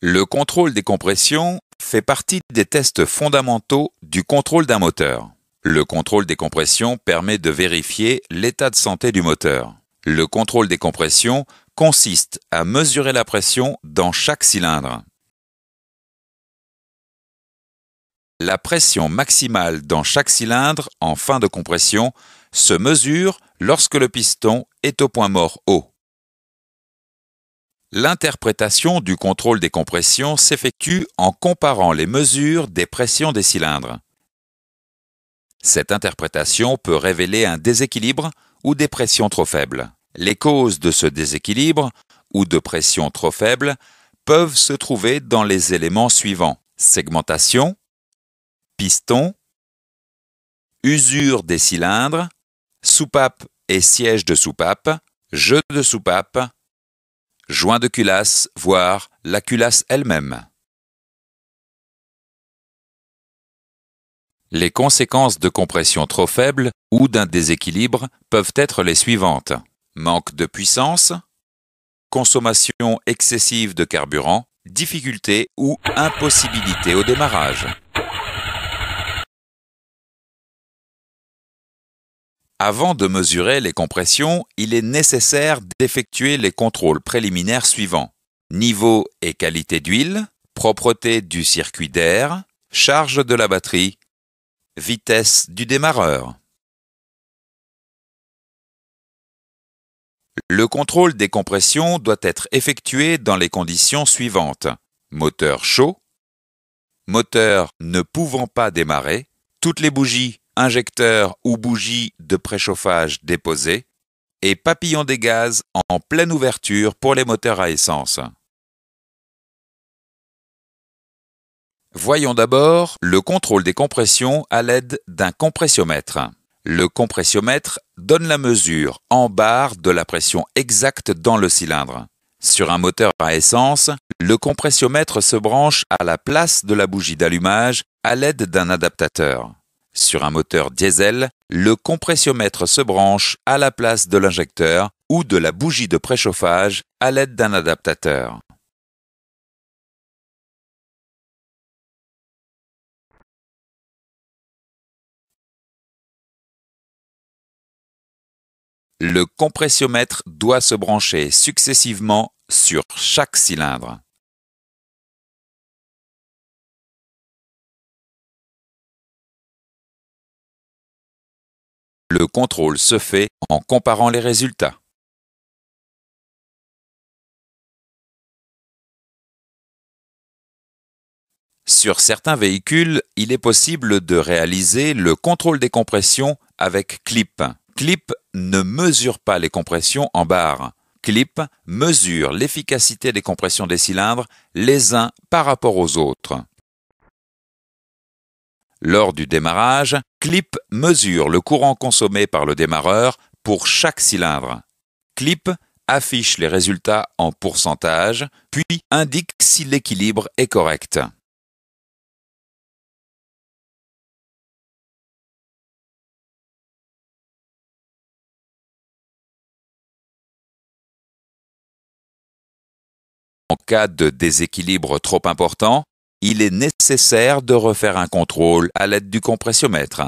Le contrôle des compressions fait partie des tests fondamentaux du contrôle d'un moteur. Le contrôle des compressions permet de vérifier l'état de santé du moteur. Le contrôle des compressions consiste à mesurer la pression dans chaque cylindre. La pression maximale dans chaque cylindre en fin de compression se mesure lorsque le piston est au point mort haut. L'interprétation du contrôle des compressions s'effectue en comparant les mesures des pressions des cylindres. Cette interprétation peut révéler un déséquilibre ou des pressions trop faibles. Les causes de ce déséquilibre ou de pressions trop faibles peuvent se trouver dans les éléments suivants. Segmentation, piston, usure des cylindres, soupape et siège de soupape, jeu de soupape, Joint de culasse, voire la culasse elle-même. Les conséquences de compression trop faible ou d'un déséquilibre peuvent être les suivantes. Manque de puissance, consommation excessive de carburant, difficulté ou impossibilité au démarrage. Avant de mesurer les compressions, il est nécessaire d'effectuer les contrôles préliminaires suivants. Niveau et qualité d'huile, propreté du circuit d'air, charge de la batterie, vitesse du démarreur. Le contrôle des compressions doit être effectué dans les conditions suivantes. Moteur chaud, moteur ne pouvant pas démarrer, toutes les bougies injecteur ou bougie de préchauffage déposée et papillon des gaz en pleine ouverture pour les moteurs à essence. Voyons d'abord le contrôle des compressions à l'aide d'un compressiomètre. Le compressiomètre donne la mesure en barre de la pression exacte dans le cylindre. Sur un moteur à essence, le compressiomètre se branche à la place de la bougie d'allumage à l'aide d'un adaptateur. Sur un moteur diesel, le compressiomètre se branche à la place de l'injecteur ou de la bougie de préchauffage à l'aide d'un adaptateur. Le compressiomètre doit se brancher successivement sur chaque cylindre. Le contrôle se fait en comparant les résultats. Sur certains véhicules, il est possible de réaliser le contrôle des compressions avec clip. Clip ne mesure pas les compressions en barre. Clip mesure l'efficacité des compressions des cylindres les uns par rapport aux autres. Lors du démarrage, Clip mesure le courant consommé par le démarreur pour chaque cylindre. Clip affiche les résultats en pourcentage, puis indique si l'équilibre est correct. En cas de déséquilibre trop important, il est nécessaire de refaire un contrôle à l'aide du compressiomètre.